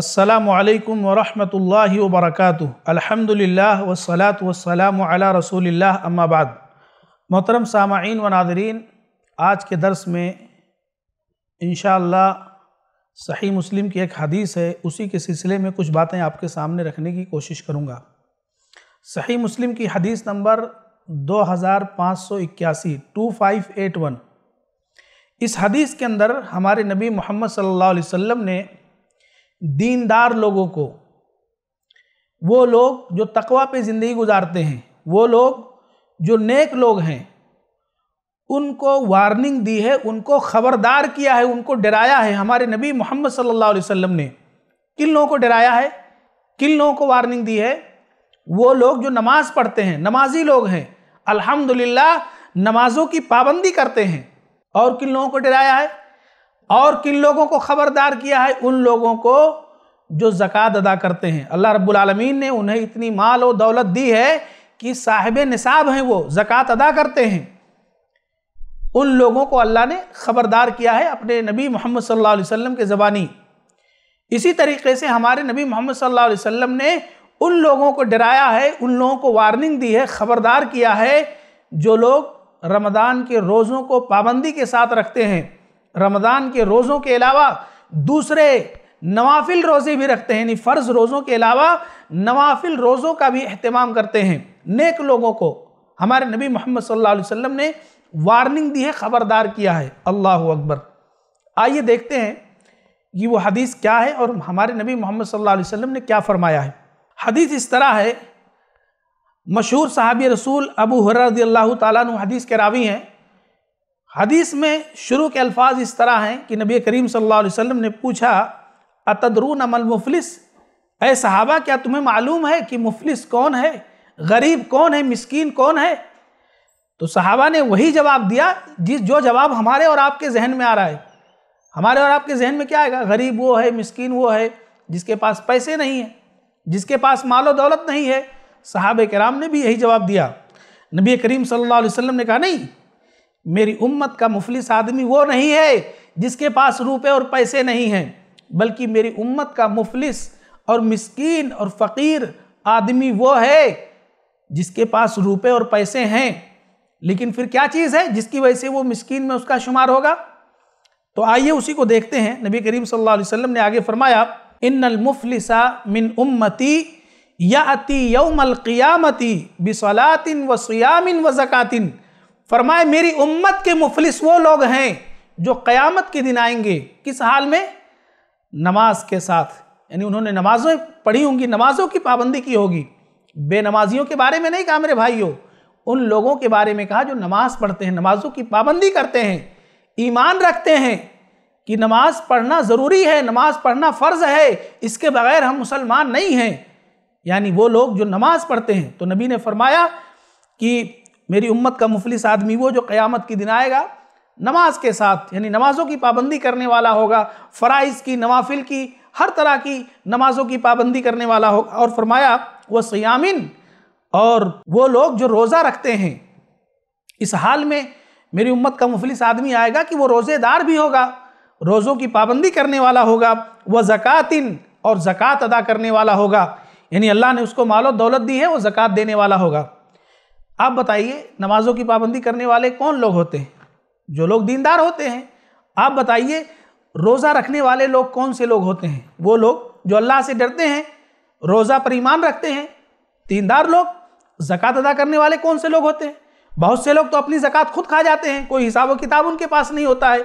असलकम वरहमल वबरक अलहमदिल्ला वसलात वसलाम रसूल अम्माबाद मोहतरम सामाइन व नादरीन आज के दर्स में इन सही मुस्लिम की एक हदीस है उसी के सिलसिले में कुछ बातें आपके सामने रखने की कोशिश करूँगा सही मुस्लिम की हदीस नंबर दो हज़ार पाँच सौ इक्यासी टू फाइव एट वन इस हदीस के अंदर हमारे नबी मोहम्मद सल्लल्लाहु अलैहि वसल्लम ने दीनदार लोगों को वो लोग जो तकवा पे ज़िंदगी गुजारते हैं वो लोग जो नेक लोग हैं उनको वार्निंग दी है उनको ख़बरदार किया है उनको डराया है हमारे नबी मोहम्मद सल्लल्लाहु अलैहि वसल्लम ने किन लोगों को डराया है किन लोगों को वार्निंग दी है वो लोग जो नमाज़ पढ़ते हैं नमाजी लोग हैं अल्हम्दुलिल्लाह नमाज़ों की पाबंदी करते हैं और किन लोगों को डराया है और किन लोगों को ख़बरदार किया है उन लोगों को जो ज़क़़त अदा करते हैं अल्लाह रब्बुल ने उन्हें इतनी माल और दौलत दी है कि साहिब निसाब हैं वो ज़क़़त अदा करते हैं उन लोगों को अल्लाह ने ख़बरदार किया है अपने नबी मोहम्मद सल्लल्लाहु अलैहि वसल्लम के ज़बानी इसी तरीके से हमारे नबी मोहम्मद सल्लल्लाहु अलैहि वसल्लम ने उन लोगों को डराया है उन लोगों को वार्निंग दी है ख़बरदार किया है जो लोग रमदान के रोज़ों को पाबंदी के साथ रखते हैं रमज़ान के रोज़ों के अलावा दूसरे नवाफिल रोज़े भी रखते हैं यानी फ़र्ज़ रोज़ों के अलावा नवाफिल रोज़ों का भी अहतमाम करते हैं नेक लोगों को हमारे नबी मोहम्मद सल्लल्लाहु अलैहि वसल्लम ने वार्निंग दी है ख़बरदार किया है अल्लाह अकबर आइए देखते हैं कि वो हदीस क्या है और हमारे नबी मोहम्मद सल्लल्लाहु अलैहि वसल्लम ने क्या फ़रमाया है हदीस इस तरह है मशहूर साहबी रसूल अबू हर्रदी अल्लाह तदीस के रावी हैं हदीस में शुरू के अल्फाज इस तरह हैं कि नबी करीम सल्लल्लाहु अलैहि वसल्लम ने पूछा अतदरून अमल मुफलिस ऐ सहाबा क्या तुम्हें मालूम है कि मुफलिस कौन है गरीब कौन है मिस्कीन कौन है तो सहाबा ने वही जवाब दिया जिस जो जवाब हमारे और आपके जहन में आ रहा है हमारे और आपके जहन में क्या आएगा गरीब वो है मिस्किन वो है जिसके पास पैसे नहीं है जिसके पास मालो दौलत नहीं है साहब कराम ने भी यही जवाब दिया नबी करीम सल्लल्लाहु अलैहि वसल्लम ने कहा नहीं मेरी उम्मत का मुफलिस आदमी वो नहीं है जिसके पास रुपए और पैसे नहीं हैं बल्कि मेरी उम्मत का मुफलिस और मिस्कीन और फ़कीर आदमी वो है जिसके पास रुपए और पैसे हैं लेकिन फिर क्या चीज़ है जिसकी वजह से वो मिस्कीन में उसका शुमार होगा तो आइए उसी को देखते हैं नबी करीम सल्लल्लाहु अलैहि वसल्लम ने आगे फरमाया इन मुफलिसा मिन उम्मती या अति यौमल क़ियामती बिसलातिन व सियामिन व ज़कातिन फरमाए मेरी उम्मत के मुफलिस वो लोग हैं जो क़यामत के दिन आएंगे किस हाल में नमाज के साथ यानी उन्होंने नमाज़ें पढ़ी होंगी नमाज़ों की पाबंदी की होगी बेनमाजियों के बारे में नहीं कहा मेरे भाइयों उन लोगों के बारे में कहा जो नमाज़ पढ़ते हैं नमाज़ों की पाबंदी करते हैं ईमान रखते हैं कि नमाज पढ़ना ज़रूरी है नमाज पढ़ना फ़र्ज़ है इसके बगैर हम मुसलमान नहीं हैं यानी वो लोग जो नमाज़ पढ़ते हैं तो नबी ने फरमाया कि मेरी उम्मत का मुफलिस आदमी वो जो क़यामत के दिन आएगा नमाज के साथ यानी नमाज़ों की पाबंदी करने वाला होगा फ़राइज़ की नवाफिल की हर तरह की नमाज़ों की पाबंदी करने वाला होगा और फरमाया वह सयामिन और वो लोग जो रोज़ा रखते हैं इस हाल में मेरी उम्मत का मुफलिस आदमी आएगा कि वो रोज़ेदार भी होगा रोज़ों की पाबंदी करने वाला होगा वह ज़क़ातिन और ज़क़़त अदा करने वाला होगा यानी अल्लाह ने उसको मालो दौलत दी है वो ज़क़़त देने वाला होगा आप बताइए नमाज़ों की पाबंदी करने वाले कौन लोग होते हैं जो लोग दीनदार होते हैं आप बताइए रोज़ा रखने वाले लोग कौन से लोग होते हैं वो लोग जो अल्लाह से डरते हैं रोज़ा पर ईमान रखते हैं दीनदार लोग ज़क़़त अदा करने वाले कौन से लोग होते हैं बहुत से लोग तो अपनी ज़क़़त खुद खा जाते हैं कोई हिसाब व किताब उनके पास नहीं होता है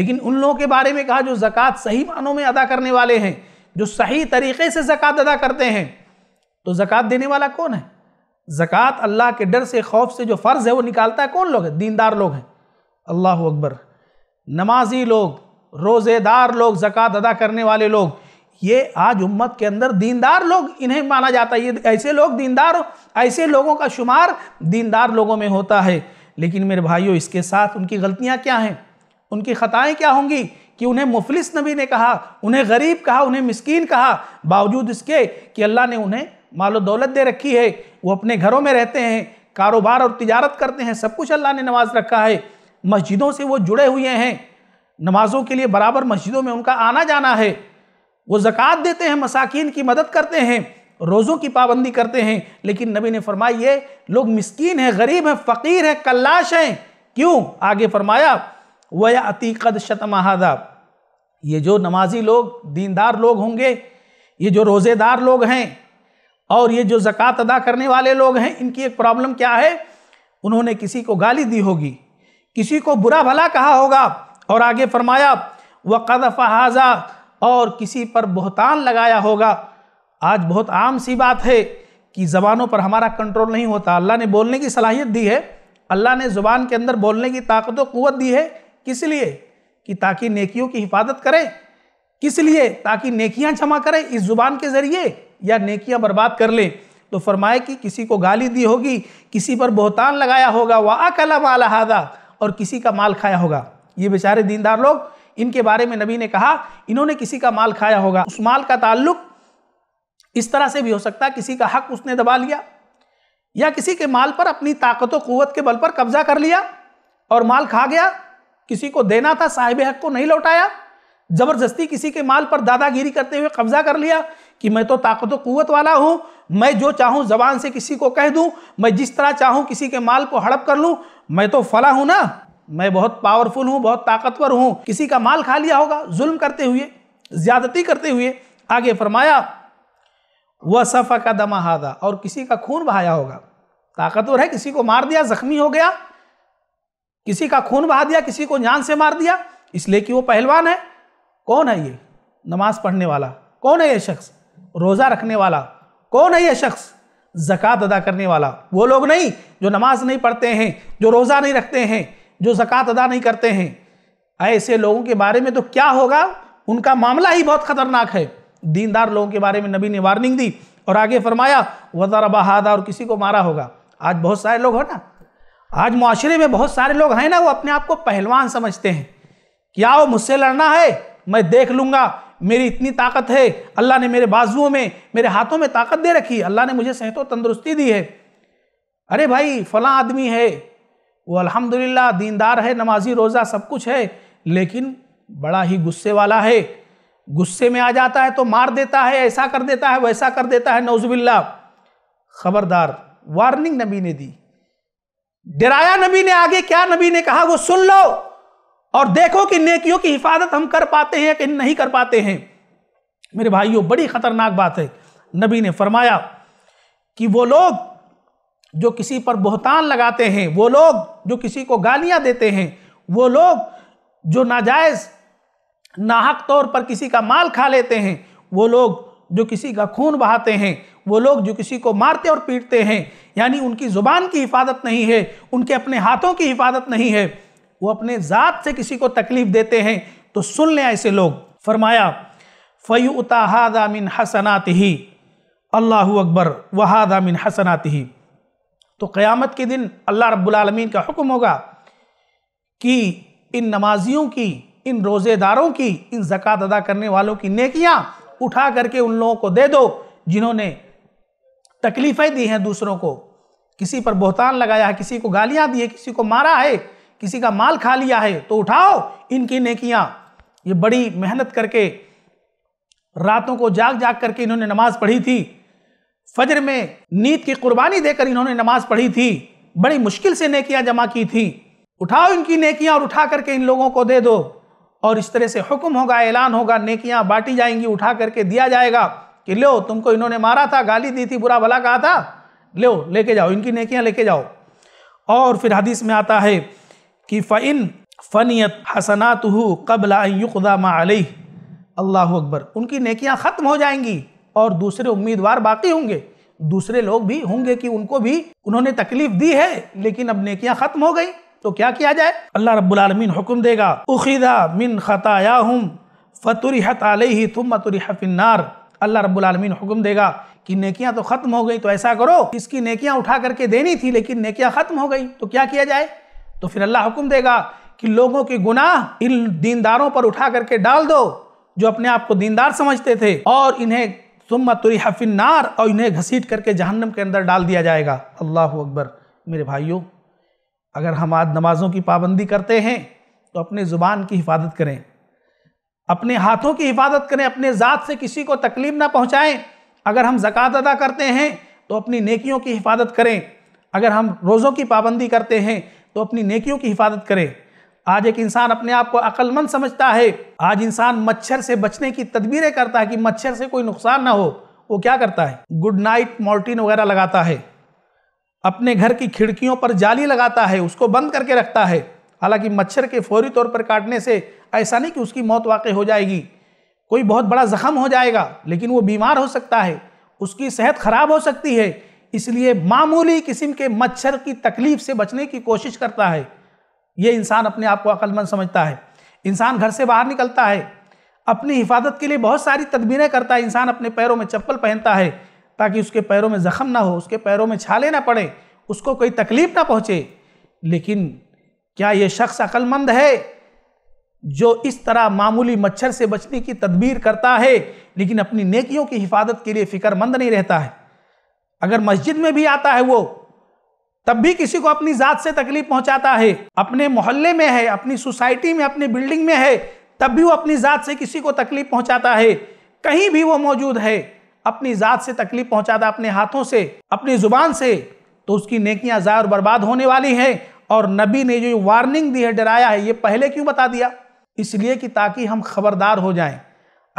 लेकिन उन लोगों के बारे में कहा जो ज़क़़त सही मानों में अदा करने वाले हैं जो सही तरीके से ज़क़़त अदा करते हैं तो ज़क़़त देने वाला कौन है ज़क़़त अल्लाह के डर से खौफ से जो फ़र्ज़ है वो निकालता है कौन लोग हैं दीनदार लोग हैं अल्लाह अकबर नमाजी लोग रोज़ेदार लोग ज़क़़त अदा करने वाले लोग ये आज उम्मत के अंदर दीनदार लोग इन्हें माना जाता है ये ऐसे लोग दीनदार ऐसे लोगों का शुमार दीनदार लोगों में होता है लेकिन मेरे भाइयों इसके साथ उनकी गलतियाँ क्या हैं उनकी ख़ताएँ क्या होंगी कि उन्हें मुफलिस नबी ने कहा उन्हें गरीब कहा उन्हें मिसकीन कहा बावजूद इसके कि अल्लाह ने उन्हें मालो दौलत दे रखी है वो अपने घरों में रहते हैं कारोबार और तिजारत करते हैं सब कुछ अल्लाह ने नवाज रखा है मस्जिदों से वो जुड़े हुए हैं नमाज़ों के लिए बराबर मस्जिदों में उनका आना जाना है वो ज़क़़त देते हैं मसाकिन की मदद करते हैं रोज़ों की पाबंदी करते हैं लेकिन नबी ने फरमाई ये लोग मस्किन हैं गरीब हैं फ़कीर हैं कल्लाश हैं क्यों आगे फरमाया वया अतीकद शतमहादा ये जो नमाजी लोग दीनदार लोग होंगे ये जो रोज़ेदार लोग हैं और ये जो ज़क़़त अदा करने वाले लोग हैं इनकी एक प्रॉब्लम क्या है उन्होंने किसी को गाली दी होगी किसी को बुरा भला कहा होगा और आगे फरमाया व हाजा और किसी पर बहतान लगाया होगा आज बहुत आम सी बात है कि ज़बानों पर हमारा कंट्रोल नहीं होता अल्लाह ने बोलने की सलाहियत दी है अल्लाह ने ज़ुबान के अंदर बोलने की ताकत और क़वत दी है किस लिए कि ताकि नेकियों की हिफाजत करें किस लिए ताकि नेकियां जमा करें इस ज़ुबान के ज़रिए या नेकियां बर्बाद कर लें तो फरमाए कि किसी को गाली दी होगी किसी पर बोहतान लगाया होगा वाह कला माल हादा और किसी का माल खाया होगा ये बेचारे दीनदार लोग इनके बारे में नबी ने कहा इन्होंने किसी का माल खाया होगा उस माल का ताल्लुक इस तरह से भी हो सकता है किसी का हक उसने दबा लिया या किसी के माल पर अपनी ताकत क़वत के बल पर कब्जा कर लिया और माल खा गया किसी को देना था साहिब हक को नहीं लौटाया जबरदस्ती किसी के माल पर दादागिरी करते हुए कब्जा कर लिया कि मैं तो ताकत कुत वाला हूँ मैं जो चाहूँ जबान से किसी को कह दूँ मैं जिस तरह चाहूँ किसी के माल को हड़प कर लूँ मैं तो फला हूँ ना मैं बहुत पावरफुल हूँ बहुत ताकतवर हूँ किसी का माल खा लिया होगा जुल्म करते हुए ज्यादती करते हुए आगे फरमाया वह सफ़ा का दमा हादा और किसी का खून बहाया होगा ताकतवर है किसी को मार दिया जख्मी हो गया किसी का खून बहा दिया किसी को जान से मार दिया इसलिए कि वो पहलवान है कौन है ये नमाज पढ़ने वाला कौन है ये शख्स रोज़ा रखने वाला कौन है ये शख्स ज़क़़त अदा करने वाला वो लोग नहीं जो नमाज नहीं पढ़ते हैं जो रोज़ा नहीं रखते हैं जो ज़क़़त अदा नहीं करते हैं ऐसे लोगों के बारे में तो क्या होगा उनका मामला ही बहुत ख़तरनाक है दीनदार लोगों के बारे में नबी ने वार्निंग दी और आगे फरमाया वज़ार बहादा और किसी को मारा होगा आज बहुत सारे लोग हैं ना आज माशरे में बहुत सारे लोग हैं ना वो अपने आप को पहलवान समझते हैं क्या वो मुझसे लड़ना है मैं देख लूँगा मेरी इतनी ताकत है अल्लाह ने मेरे बाजुओं में मेरे हाथों में ताकत दे रखी है अल्लाह ने मुझे सेहत व तंदुरुस्ती दी है अरे भाई फला आदमी है वो अल्हम्दुलिल्लाह दीनदार है नमाजी रोज़ा सब कुछ है लेकिन बड़ा ही गुस्से वाला है गुस्से में आ जाता है तो मार देता है ऐसा कर देता है वैसा कर देता है नौजबिल्ला खबरदार वार्निंग नबी ने दी डराया नबी ने आगे क्या नबी ने कहा वो सुन लो और देखो कि नेकियों की हिफाजत हम कर पाते हैं कि नहीं कर पाते हैं मेरे भाइयों बड़ी खतरनाक बात है नबी ने फरमाया कि वो लोग जो किसी पर बहतान लगाते हैं वो लोग जो किसी को गालियां देते हैं वो लोग जो नाजायज़ नाहक तौर पर किसी का माल खा लेते हैं वो लोग जो किसी का खून बहाते हैं वो लोग जो किसी को मारते और पीटते हैं यानी उनकी ज़ुबान की हिफाजत नहीं है उनके अपने हाथों की हिफाजत नहीं है वो अपने ज़ात से किसी को तकलीफ़ देते हैं तो सुन लें ऐसे लोग फरमाया फ़यू उताहादा मिन हसनात ही अल्लाह अकबर वहादा मिन हसनात ही तो क़यामत के दिन अल्लाह रब्बुलमीन का हुक्म होगा कि इन नमाजियों की इन रोज़ेदारों की इन ज़क़़त अदा करने वालों की नेकियां उठा करके उन लोगों को दे दो जिन्होंने तकलीफ़ें दी हैं दूसरों को किसी पर बोहतान लगाया है किसी को गालियाँ दी है किसी को मारा है किसी का माल खा लिया है तो उठाओ इनकी नेकियां ये बड़ी मेहनत करके रातों को जाग जाग करके इन्होंने नमाज पढ़ी थी फजर में नींद की कुर्बानी देकर इन्होंने नमाज पढ़ी थी बड़ी मुश्किल से नेकियां जमा की थी उठाओ इनकी नेकियां और उठा करके इन लोगों को दे दो और इस तरह से हुक्म होगा ऐलान होगा नेकियां बांटी जाएंगी उठा करके दिया जाएगा कि लो तुमको इन्होंने मारा था गाली दी थी बुरा भला कहा था लो लेके जाओ इनकी नेकियां लेके जाओ और फिर हदीस में आता है कि फ़ैन फ़नीत हसनात कबलादा माल अल्लाह अकबर उनकी नेकियां ख़त्म हो जाएंगी और दूसरे उम्मीदवार बाकी होंगे दूसरे लोग भी होंगे कि उनको भी उन्होंने तकलीफ दी है लेकिन अब नेकियां ख़त्म हो गई तो क्या किया जाए अल्लाह रब्बुल हुक्म देगा उखीदा मिन खताया हम फतुरी ही तुम मतुरी हफिनार अल्लाह रब्बुल हुक्म देगा कि नेकियां तो ख़त्म हो गई तो ऐसा करो इसकी नेकियां उठा करके देनी थी लेकिन नेकियां ख़त्म हो गई तो क्या किया जाए तो फिर अल्लाह हुक्म देगा कि लोगों के गुनाह इन दीनदारों पर उठा करके डाल दो जो अपने आप को दीनदार समझते थे और इन्हें सुम्मा तुरी हफिनार और इन्हें घसीट करके जहन्नम के अंदर डाल दिया जाएगा अल्लाह अकबर मेरे भाइयों अगर हम आज नमाज़ों की पाबंदी करते हैं तो अपने ज़ुबान की हिफाजत करें अपने हाथों की हिफाजत करें अपने ज़ात से किसी को तकलीफ़ ना पहुँचाएँ अगर हम ज़क़़त अदा करते हैं तो अपनी नेकियों की हिफाजत करें अगर हम रोज़ों की पाबंदी करते हैं तो अपनी नेकियों की हिफाजत करे आज एक इंसान अपने आप को अक्लमंद समझता है आज इंसान मच्छर से बचने की तदबीरें करता है कि मच्छर से कोई नुकसान ना हो वो क्या करता है गुड नाइट मॉल्टीन वगैरह लगाता है अपने घर की खिड़कियों पर जाली लगाता है उसको बंद करके रखता है हालांकि मच्छर के फौरी तौर पर काटने से ऐसा नहीं कि उसकी मौत वाक़ हो जाएगी कोई बहुत बड़ा ज़ख़म हो जाएगा लेकिन वो बीमार हो सकता है उसकी सेहत ख़राब हो सकती है इसलिए मामूली किस्म के मच्छर की तकलीफ से बचने की कोशिश करता है ये इंसान अपने आप को अक्लमंद समझता है इंसान घर से बाहर निकलता है अपनी हिफाजत के लिए बहुत सारी तदबीरें करता है इंसान अपने पैरों में चप्पल पहनता है ताकि उसके पैरों में ज़ख़म ना हो उसके पैरों में छाले ना पड़े उसको कोई तकलीफ़ ना पहुँचे लेकिन क्या ये शख्स अक्लमंद है जो इस तरह मामूली मच्छर से बचने की तदबीर करता है लेकिन अपनी नेकियों की हिफाजत के लिए फ़िक्रमंद नहीं रहता है अगर मस्जिद में भी आता है वो तब भी किसी को अपनी ज़ात से तकलीफ पहुंचाता है अपने मोहल्ले में है अपनी सोसाइटी में अपनी बिल्डिंग में है तब भी वो अपनी ज़ात से किसी को तकलीफ पहुंचाता है कहीं भी वो मौजूद है अपनी ज़ात से तकलीफ पहुंचाता अपने हाथों से अपनी ज़ुबान से तो उसकी नेकियां ज़ार बर्बाद होने वाली हैं और नबी ने जो वार्निंग दी है डराया है ये पहले क्यों बता दिया इसलिए कि ताकि हम खबरदार हो जाएं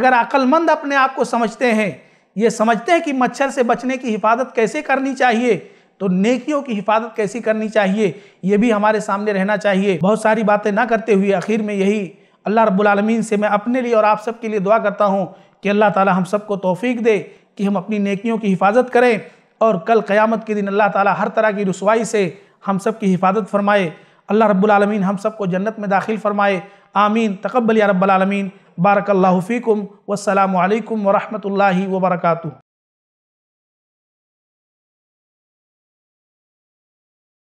अगर अक्लमंद अपने आप को समझते हैं ये समझते हैं कि मच्छर से बचने की हिफाजत कैसे करनी चाहिए तो नेकियों की हिफाजत कैसी करनी चाहिए ये भी हमारे सामने रहना चाहिए बहुत सारी बातें ना करते हुए आखिर में यही अल्लाह रब्बुल से मैं अपने लिए और आप सबके लिए दुआ करता हूँ कि अल्लाह ताला हम सबको तौफीक दे कि हम अपनी नेकियों की हिफाजत करें और कल क़यामत के दिन अल्लाह ताला हर तरह की रसवाई से हम सब की हिफाजत फरमाए अल्लाह रब्बुल हम सबको जन्नत में दाखिल फरमाए आमीन तकबल या بارك الله فيكم والسلام عليكم ورحمة الله وبركاته